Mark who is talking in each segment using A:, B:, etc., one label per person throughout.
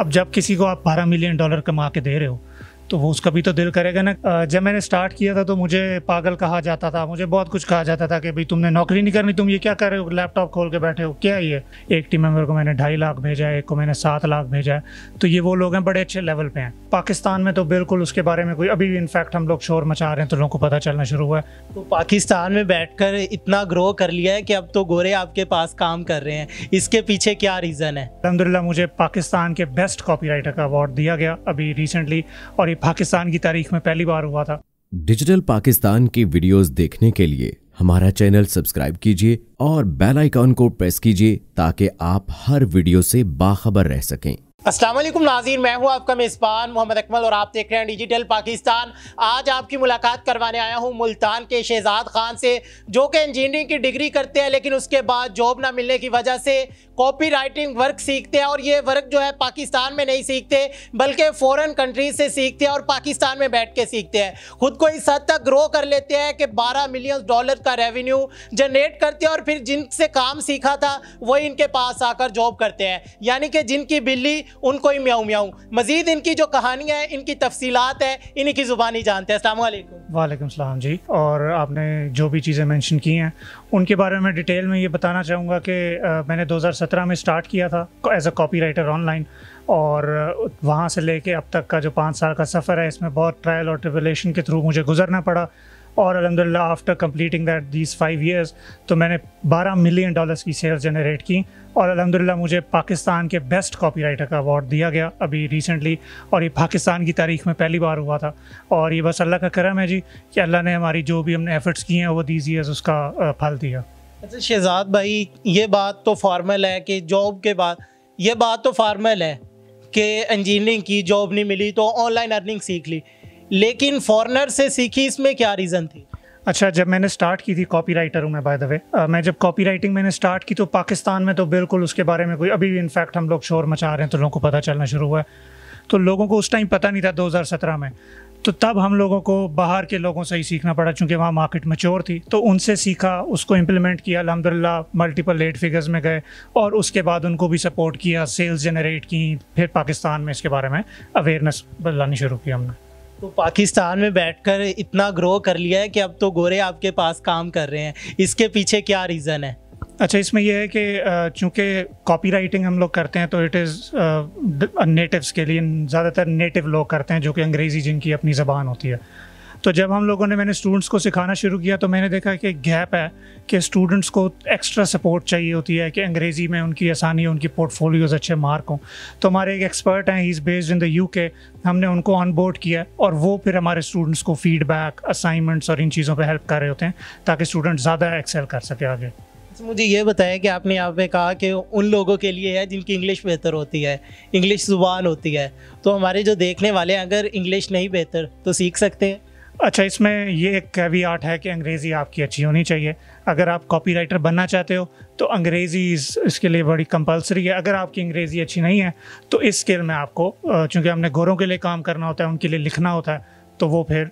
A: अब जब किसी को आप बारह मिलियन डॉलर कमा के दे रहे हो तो वो उसका भी तो दिल करेगा ना जब मैंने स्टार्ट किया था तो मुझे पागल कहा जाता था मुझे बहुत कुछ कहा जाता था कि भाई तुमने नौकरी नहीं करनी तुम ये क्या कर रहे हो लैपटॉप खोल के बैठे हो क्या ये एक टीम मेम्बर को मैंने ढाई लाख भेजा है एक को मैंने सात लाख भेजा है तो ये वो लोग हैं बड़े अच्छे लेवल पे हैं पाकिस्तान में तो बिल्कुल उसके बारे में कोई अभी भी इनफैक्ट हम लोग शोर मचा रहे हैं तो लोगों को पता चलना शुरू हुआ है
B: तो पाकिस्तान में बैठ इतना ग्रो कर लिया है कि अब तो गोरे आपके पास काम कर रहे हैं इसके पीछे क्या रीज़न है
A: अलहमदिल्ला मुझे पाकिस्तान के बेस्ट कॉपी का अवार्ड दिया गया अभी रिसेंटली और ये पाकिस्तान की तारीख में पहली बार हुआ था
B: डिजिटल पाकिस्तान की वीडियोस देखने के लिए हमारा चैनल सब्सक्राइब कीजिए और बेल आइकॉन को प्रेस कीजिए ताकि आप हर वीडियो से बाखबर रह सकें असलम नाजीन मैं हूं आपका मेज़बान मोहम्मद अकमल और आप देख रहे हैं डिजिटल पाकिस्तान आज आपकी मुलाकात करवाने आया हूं मुल्तान के शहजाद खान से जो कि इंजीनियरिंग की डिग्री करते हैं लेकिन उसके बाद जॉब ना मिलने की वजह से कॉपी राइटिंग वर्क सीखते हैं और ये वर्क जो है पाकिस्तान में नहीं सीखते बल्कि फ़ॉरन कंट्रीज से सीखते हैं और पाकिस्तान में बैठ के सीखते हैं खुद को इस हद तक ग्रो कर लेते हैं कि 12 मिलियन डॉलर का रेवेन्यू जनरेट करते हैं और फिर जिनसे काम सीखा था वही इनके पास आकर जॉब करते हैं यानी कि जिनकी बिल्ली उनको ही म्याऊँ म्याऊँ मजीद इनकी जो कहानियाँ है इनकी तफसीत है इन्हीं की ज़ुबानी जानते हैं असल
A: वालेकुम सलाम जी और आपने जो भी चीज़ें मैंशन की हैं उनके बारे में डिटेल में ये बताना चाहूँगा कि मैंने दो 2017 में स्टार्ट किया था as a copywriter online और वहाँ से लेके अब तक का जो पाँच साल का सफ़र है इसमें बहुत ट्रायल और ट्रिबुलेशन के थ्रू मुझे गुजरना पड़ा और अलहमदिल्ला after completing that these five years तो मैंने 12 मिलियन डॉलर्स की सेल्स जनरेट की और अलहमदिल्ला मुझे पाकिस्तान के बेस्ट कापी राइटर का अवार्ड दिया गया अभी रिसेंटली और ये पाकिस्तान की तारीख में पहली बार हुआ था और ये बस अल्लाह का करम है जी कि अल्लाह ने हमारी जो भी हमने एफ़र्ट्स किए हैं वो दीज ईयर्स उसका फल दिया
B: अच्छा शहजाद भाई ये बात तो फॉर्मल है कि जॉब के बाद ये बात तो फॉर्मल है कि इंजीनियरिंग की जॉब नहीं मिली तो ऑनलाइन अर्निंग सीख ली लेकिन फॉरनर से
A: सीखी इसमें क्या रीज़न थी अच्छा जब मैंने स्टार्ट की थी कॉपी राइटर हूँ मैं बाय द वे मैं जब कॉपी राइटिंग मैंने स्टार्ट की तो पाकिस्तान में तो बिल्कुल उसके बारे में कोई अभी इनफैक्ट हम लोग शोर मचा रहे हैं तो लोगों को पता चलना शुरू हुआ है तो लोगों को उस टाइम पता नहीं था 2017 में तो तब हम लोगों को बाहर के लोगों से ही सीखना पड़ा चूँकि वहाँ मार्केट मच्योर थी तो उनसे सीखा उसको इम्प्लीमेंट किया अलहमदिल्ला मल्टीपल एट फिगर्स में गए और उसके बाद उनको भी सपोर्ट किया सेल्स जनरेट की फिर पाकिस्तान में इसके बारे में अवेयरनेस लानी शुरू की हमने
B: तो पाकिस्तान में बैठकर इतना ग्रो कर लिया है कि अब तो गोरे आपके पास काम कर रहे हैं इसके पीछे क्या रीज़न है
A: अच्छा इसमें यह है कि चूंकि कॉपी राइटिंग हम लोग करते हैं तो इट इज़ नेटिव्स के लिए ज़्यादातर नेटिव लोग करते हैं जो कि अंग्रेज़ी जिनकी अपनी ज़बान होती है तो जब हम लोगों ने मैंने स्टूडेंट्स को सिखाना शुरू किया तो मैंने देखा कि गैप है कि स्टूडेंट्स को एक्स्ट्रा सपोर्ट चाहिए होती है कि अंग्रेज़ी में उनकी आसानी उनकी पोर्टफोलियोज़ अच्छे मार्क हों तो हमारे एक एक्सपर्ट हैं he is based in the U K हमने उनको ऑन बोर्ड किया और वो फिर हमारे स्टूडेंट्स को फीडबैक असाइनमेंट्स और इन चीज़ों पर हेल्प कर रहे होते हैं ताकि स्टूडेंट ज़्यादा एक्सेल कर सके आगे
B: तो मुझे ये बताया कि आपने यहाँ पे कहा कि उन लोगों के लिए है जिनकी इंग्लिश बेहतर होती है इंग्लिश
A: ज़ुबान होती है तो हमारे जो देखने वाले हैं अगर इंग्लिश नहीं बेहतर तो सीख सकते हैं अच्छा इसमें ये एक कैवी आर्ट है कि अंग्रेज़ी आपकी अच्छी होनी चाहिए अगर आप राइटर बनना चाहते हो तो अंग्रेज़ी इस, इसके लिए बड़ी कंपलसरी है अगर आपकी अंग्रेज़ी अच्छी नहीं है तो इस स्किल में आपको चूँकि हमने गोरों के लिए काम करना होता है उनके लिए लिखना होता है तो वो फिर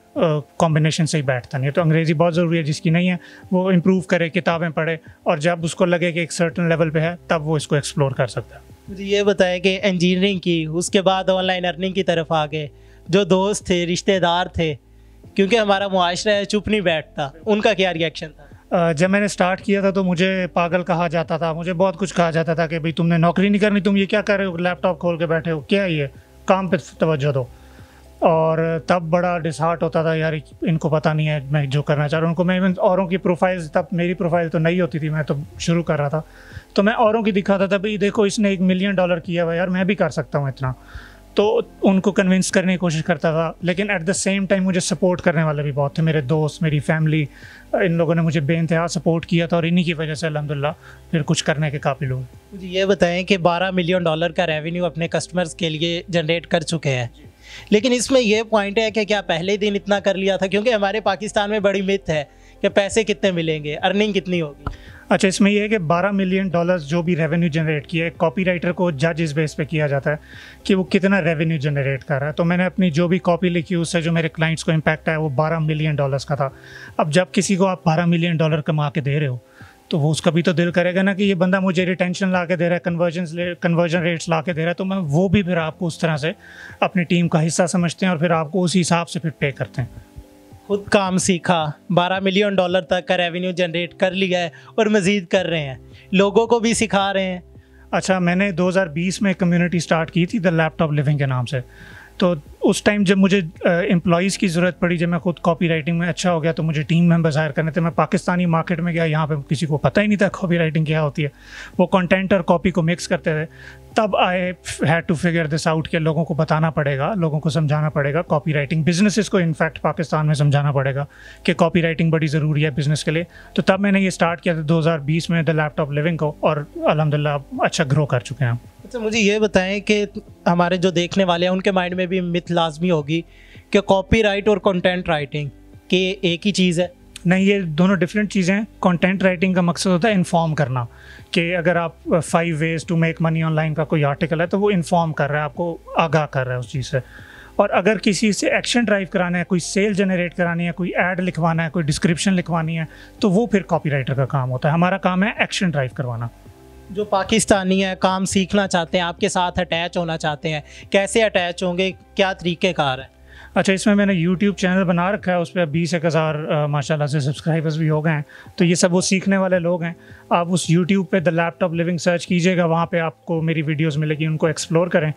A: कॉम्बिनेशन से ही बैठता नहीं है तो अंग्रेज़ी बहुत ज़रूरी है जिसकी नहीं है वो इम्प्रूव करे किताबें पढ़े और जब उसको लगे कि एक सर्टन लेवल पे है तब वो इसको एक्सप्लोर कर सकता है
B: मुझे ये बताया कि इंजीनियरिंग की उसके बाद ऑनलाइन अर्निंग की तरफ आ गए जो दोस्त थे रिश्तेदार थे क्योंकि हमारा है चुप नहीं बैठता उनका क्या रिएक्शन
A: था जब मैंने स्टार्ट किया था तो मुझे पागल कहा जाता था मुझे बहुत कुछ कहा जाता था कि भाई तुमने नौकरी नहीं करनी तुम ये क्या कर रहे हो लैपटॉप खोल के बैठे हो क्या ये काम पे तवज्जो दो और तब बड़ा डिसहार्ट होता था यार इनको पता नहीं है मैं जो करना चाह रहा हूँ उनको मैं इवन औरों की प्रोफाइल तब मेरी प्रोफाइल तो नहीं होती थी मैं तो शुरू कर रहा था तो मैं औरों की दिखाता था भाई देखो इसने एक मिलियन डॉलर किया हुआ यार मैं भी कर सकता हूँ इतना तो उनको कन्विंस करने की कोशिश करता था लेकिन एट द सेम टाइम मुझे सपोर्ट करने वाले भी बहुत थे मेरे दोस्त मेरी फैमिली इन लोगों ने मुझे बेानतहा सपोर्ट किया था और इन्हीं की वजह से अलहमदिल्ला फिर कुछ करने के काबिल हुए
B: मुझे ये बताएं कि 12 मिलियन डॉलर का रेवेन्यू अपने कस्टमर्स के लिए जनरेट कर चुके हैं लेकिन इसमें यह पॉइंट है कि क्या पहले दिन इतना कर लिया था क्योंकि हमारे पाकिस्तान में बड़ी मिथ है कि पैसे कितने मिलेंगे अर्निंग कितनी होगी
A: अच्छा इसमें यह है कि 12 मिलियन डॉलर्स जो भी रेवेन्यू जनरेट किया है कॉपी राइटर को जज इस बेस पे किया जाता है कि वो कितना रेवेन्यू जनरेट कर रहा है तो मैंने अपनी जो भी कॉपी लिखी उससे जो मेरे क्लाइंट्स को इम्पैक्ट आया वो 12 मिलियन डॉलर्स का था अब जब किसी को आप 12 मिलियन डॉलर कमा के दे रहे हो तो वो उसका भी तो दिल करेगा ना कि ये बंदा मुझे रिटेंशन ला के दे रहा है कन्वर्जन कन्वर्जन रेट्स ला के दे रहा है तो मैं वो भी फिर आपको उस तरह से अपनी टीम का हिस्सा समझते हैं और फिर आपको उस हिसाब से फिर पे करते हैं
B: खुद काम सीखा बारह मिलियन डॉलर तक का रेवेन्यू जनरेट कर लिया है और मज़ीद कर रहे
A: हैं लोगों को भी सिखा रहे हैं अच्छा मैंने 2020 में कम्युनिटी स्टार्ट की थी द लैपटॉप लिविंग के नाम से तो उस टाइम जब मुझे एम्प्लॉयज़ की ज़रूरत पड़ी जब मैं खुद कॉपी राइटिंग में अच्छा हो गया तो मुझे टीम मेम्बर्स हायर करने थे मैं पाकिस्तानी मार्केट में गया यहाँ पर किसी को पता ही नहीं था कॉपी राइटिंग क्या होती है वो कंटेंट और कॉपी को मिक्स करते थे तब I had to figure this out के लोगों को बताना पड़ेगा लोगों को समझाना पड़ेगा कॉपी राइटिंग बिजनेसिस को इनफैक्ट पाकिस्तान में समझाना पड़ेगा कि कॉपी राइटिंग बड़ी ज़रूरी है बिज़नेस के लिए तो तब मैंने ये स्टार्ट किया था दो में द लैपटॉप लिविंग को और अलहमदिल्ला अच्छा ग्रो कर चुके हैं
B: अच्छा मुझे ये बताएं कि हमारे जो देखने वाले हैं उनके माइंड में भी मिथ लाजमी होगी कि कॉपीराइट और कंटेंट राइटिंग
A: के एक ही चीज़ है नहीं ये दोनों डिफरेंट चीज़ें हैं कंटेंट राइटिंग का मकसद होता है इन्फॉर्म करना कि अगर आप five ways to make money online का कोई आर्टिकल है तो वो इन्फॉर्म कर रहा है आपको आगाह कर रहा है उस चीज़ से और अगर किसी से एक्शन ड्राइव कराना है कोई सेल जनरेट करानी है कोई ऐड लिखवाना है कोई डिस्क्रिप्शन लिखवानी है तो वो फिर कॉपीराइटर का काम होता है हमारा काम है एक्शन ड्राइव करवाना
B: जो पाकिस्तानी है काम सीखना चाहते हैं आपके साथ अटैच होना चाहते हैं कैसे अटैच होंगे क्या तरीक़ेकार है
A: अच्छा इसमें मैंने यूट्यूब चैनल बना रखा है उस पर बीस एक हज़ार माशा से सब्सक्राइबर्स भी हो गए हैं तो ये सब वो सीखने वाले लोग हैं आप उस यूट्यूब पे द लैपटॉप लिविंग सर्च कीजिएगा वहाँ पे आपको मेरी वीडियोस मिलेगी उनको एक्सप्लोर करें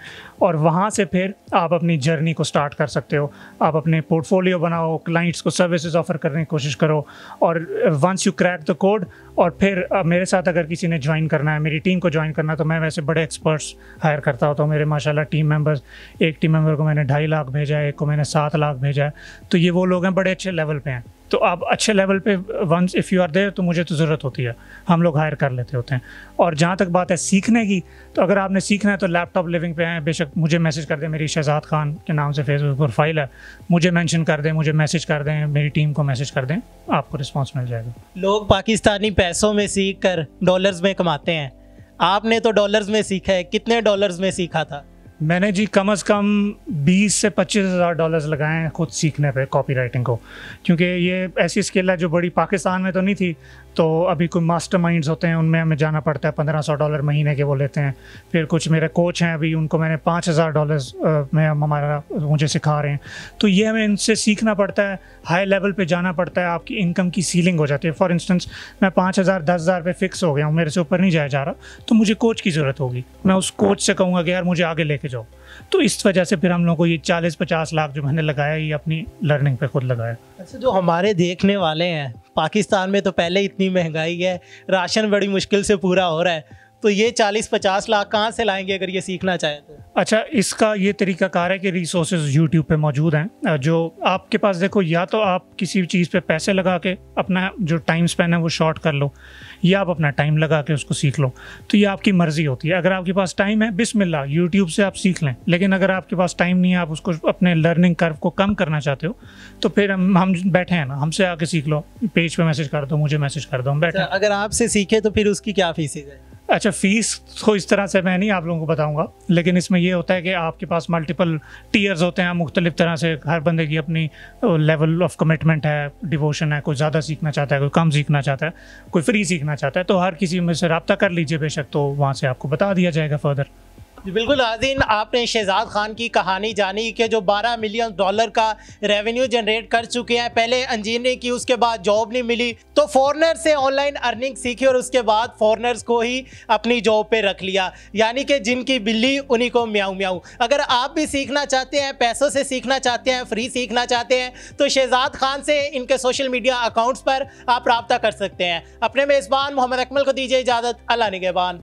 A: और वहाँ से फिर आप अपनी जर्नी को स्टार्ट कर सकते हो आप अपने पोर्टफोलियो बनाओ क्लाइंट्स को सर्विसेज ऑफर करने की कोशिश करो और once you crack the code और फिर मेरे साथ अगर किसी ने ज्वाइन करना है मेरी टीम को ज्वाइन करना तो मैं वैसे बड़े एक्सपर्ट्स हायर करता होता हूँ मेरे माशाला टीम मेम्बर्स एक टीम मेम्बर को मैंने ढाई लाख भेजा है एक को मैंने मैंने सात लाख भेजा है तो ये वो लोग हैं बड़े अच्छे लेवल पे हैं तो आप अच्छे लेवल पे once if you are there तो मुझे तो ज़रूरत होती है हम लोग हायर कर लेते होते हैं और जहाँ तक बात है सीखने की तो अगर आपने सीखना है तो लैपटॉप लिविंग पे हैं बेशक मुझे मैसेज कर दें मेरी शहजाद खान के नाम से फेसबुक प्रोफाइल है मुझे मेंशन कर दें मुझे मैसेज कर दें मेरी टीम को मैसेज कर दें आपको रिस्पॉन्स मिल जाएगा
B: लोग पाकिस्तानी पैसों में सीख कर डॉलर्स में कमाते हैं आपने तो डॉलर्स में सीखा है कितने डॉलर्स में सीखा था
A: मैंने जी कम अज़ कम 20 से पच्चीस हज़ार डॉलर्स लगाए हैं खुद सीखने पे कॉपी राइटिंग को क्योंकि ये ऐसी स्किल है जो बड़ी पाकिस्तान में तो नहीं थी तो अभी कोई मास्टर माइंड्स होते हैं उनमें हमें जाना पड़ता है पंद्रह सौ डॉलर महीने के वो लेते हैं फिर कुछ मेरे कोच हैं अभी उनको मैंने पाँच हज़ार डॉलर्स में हम हमारा मुझे सिखा रहे हैं तो ये हमें इनसे सीखना पड़ता है हाई लेवल पर जाना पड़ता है आपकी इनकम की सीलिंग हो जाती है फॉर इंस्टेंस मैं पाँच हज़ार दस हज़ार रुपये फिक्स हो गया हूँ मेरे से ऊपर नहीं जाया जा रहा तो मुझे कोच की ज़रूरत होगी मैं उस कोच से कहूँगा कि यार मुझे आगे लेके जाओ तो इस वजह से फिर हम लोगों को ये चालीस पचास लाख जो मैंने लगाया ये अपनी लर्निंग पे खुद लगाया
B: अच्छा जो हमारे देखने वाले हैं पाकिस्तान में तो पहले इतनी महंगाई है राशन बड़ी मुश्किल से पूरा हो रहा है तो ये चालीस पचास लाख कहाँ से लाएंगे अगर ये सीखना चाहें तो
A: अच्छा इसका ये तरीका कार है कि रिसोर्सेज यूट्यूब पे मौजूद हैं जो आपके पास देखो या तो आप किसी चीज़ पे पैसे लगा के अपना जो टाइम स्पेन है वो शॉर्ट कर लो या आप अपना टाइम लगा के उसको सीख लो तो ये आपकी मर्ज़ी होती है अगर आपके पास टाइम है बिसमिल्ला यूट्यूब से आप सीख लें लेकिन अगर आपके पास टाइम नहीं है आप उसको अपने लर्निंग कर्व को कम करना चाहते हो तो फिर हम हम बैठे हैं ना हमसे आके सीख लो पेज पर मैसेज कर दो मुझे मैसेज कर दो हम बैठे अच्छा, अगर आपसे सीखे तो फिर उसकी क्या फीस है अच्छा फीस तो इस तरह से मैं नहीं आप लोगों को बताऊंगा लेकिन इसमें यह होता है कि आपके पास मल्टीपल टीयर्स होते हैं मुख्तलिफ तरह से हर बंदे की अपनी लेवल ऑफ कमिटमेंट है डिवोशन है कोई ज़्यादा सीखना चाहता है कोई कम सीखना चाहता है कोई फ्री सीखना चाहता है तो हर किसी में से रबता कर लीजिए बेशक तो वहाँ से आपको बता दिया जाएगा फर्दर बिल्कुल नाजीन आपने
B: शहजाद खान की कहानी जानी कि जो 12 मिलियन डॉलर का रेवेन्यू जनरेट कर चुके हैं पहले इंजीनियरिंग की उसके बाद जॉब नहीं मिली तो फॉरनर से ऑनलाइन अर्निंग सीखी और उसके बाद फॉरनर्स को ही अपनी जॉब पे रख लिया यानी कि जिनकी बिल्ली उन्हीं को म्याऊ म्याऊ अगर आप भी सीखना चाहते हैं पैसों से सीखना चाहते हैं फ्री सीखना चाहते हैं तो शहजाद खान से इनके सोशल मीडिया अकाउंट्स पर आप रबता कर सकते हैं अपने मेज़बान मोहम्मद अकमल को दीजिए इजाज़त अल्लाह निगेबान